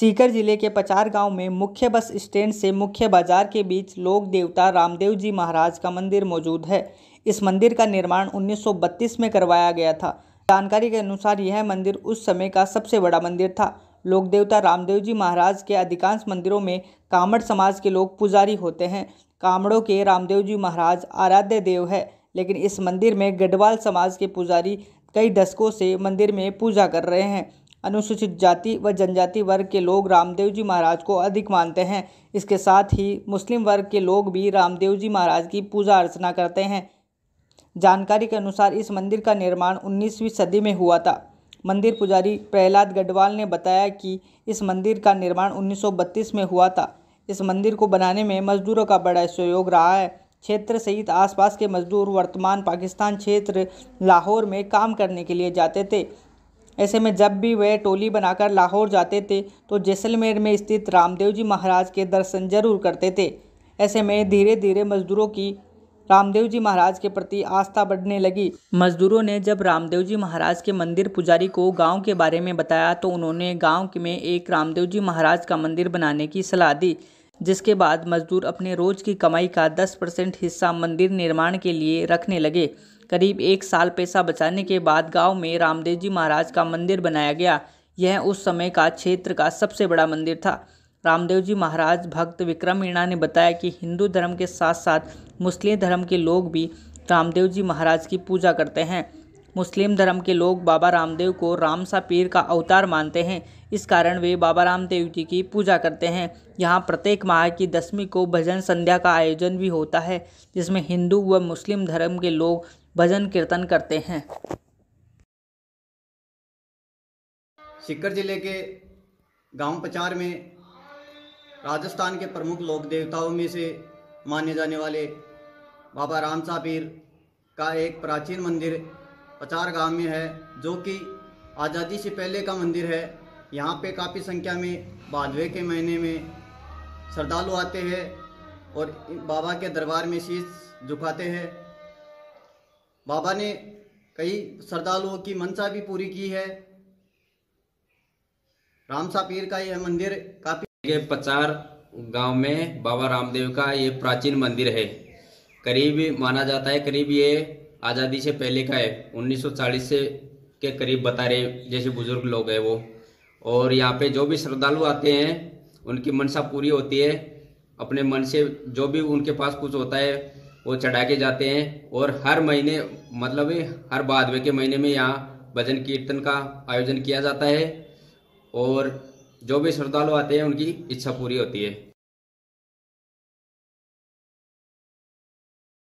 सीकर जिले के पचार गांव में मुख्य बस स्टैंड से मुख्य बाजार के बीच लोक देवता रामदेव जी महाराज का मंदिर मौजूद है इस मंदिर का निर्माण 1932 में करवाया गया था जानकारी के अनुसार यह मंदिर उस समय का सबसे बड़ा मंदिर था लोक देवता रामदेव जी महाराज के अधिकांश मंदिरों में कामड़ समाज के लोग पुजारी होते हैं कामड़ों के रामदेव जी महाराज आराध्य देव है लेकिन इस मंदिर में गढ़वाल समाज के पुजारी कई दशकों से मंदिर में पूजा कर रहे हैं अनुसूचित जाति व जनजाति वर्ग के लोग रामदेव जी महाराज को अधिक मानते हैं इसके साथ ही मुस्लिम वर्ग के लोग भी रामदेव जी महाराज की पूजा अर्चना करते हैं जानकारी के अनुसार इस मंदिर का निर्माण 19वीं सदी में हुआ था मंदिर पुजारी प्रहलाद गढ़वाल ने बताया कि इस मंदिर का निर्माण 1932 में हुआ था इस मंदिर को बनाने में मजदूरों का बड़ा सहयोग रहा है क्षेत्र सहित आसपास के मजदूर वर्तमान पाकिस्तान क्षेत्र लाहौर में काम करने के लिए जाते थे ऐसे में जब भी वह टोली बनाकर लाहौर जाते थे तो जैसलमेर में स्थित रामदेव जी महाराज के दर्शन जरूर करते थे ऐसे में धीरे धीरे मजदूरों की रामदेव जी महाराज के प्रति आस्था बढ़ने लगी मजदूरों ने जब रामदेव जी महाराज के मंदिर पुजारी को गांव के बारे में बताया तो उन्होंने गांव में एक रामदेव जी महाराज का मंदिर बनाने की सलाह दी जिसके बाद मजदूर अपने रोज की कमाई का 10 परसेंट हिस्सा मंदिर निर्माण के लिए रखने लगे करीब एक साल पैसा बचाने के बाद गांव में रामदेव जी महाराज का मंदिर बनाया गया यह उस समय का क्षेत्र का सबसे बड़ा मंदिर था रामदेव जी महाराज भक्त विक्रम मीणा ने बताया कि हिंदू धर्म के साथ साथ मुस्लिम धर्म के लोग भी रामदेव जी महाराज की पूजा करते हैं मुस्लिम धर्म के लोग बाबा रामदेव को रामसा पीर का अवतार मानते हैं इस कारण वे बाबा रामदेव जी की पूजा करते हैं यहाँ प्रत्येक माह की दसवीं को भजन संध्या का आयोजन भी होता है जिसमें हिंदू व मुस्लिम धर्म के लोग भजन कीर्तन करते हैं सीकर जिले के गांव पचार में राजस्थान के प्रमुख लोक देवताओं में से माने जाने वाले बाबा राम पीर का एक प्राचीन मंदिर पचार गांव में है जो कि आज़ादी से पहले का मंदिर है यहाँ पे काफ़ी संख्या में भादवे के महीने में श्रद्धालु आते हैं और बाबा के दरबार में शीश झुकाते हैं बाबा ने कई श्रद्धालुओं की मंशा भी पूरी की है रामसा पीर का यह मंदिर काफ़ी पचार गांव में बाबा रामदेव का ये प्राचीन मंदिर है करीब माना जाता है करीब ये आज़ादी से पहले का है 1940 से के करीब बता रहे जैसे बुजुर्ग लोग हैं वो और यहाँ पे जो भी श्रद्धालु आते हैं उनकी मनसा पूरी होती है अपने मन से जो भी उनके पास कुछ होता है वो चढ़ा के जाते हैं और हर महीने मतलब हर भादवे के महीने में यहाँ भजन कीर्तन का आयोजन किया जाता है और जो भी श्रद्धालु आते हैं उनकी इच्छा पूरी होती है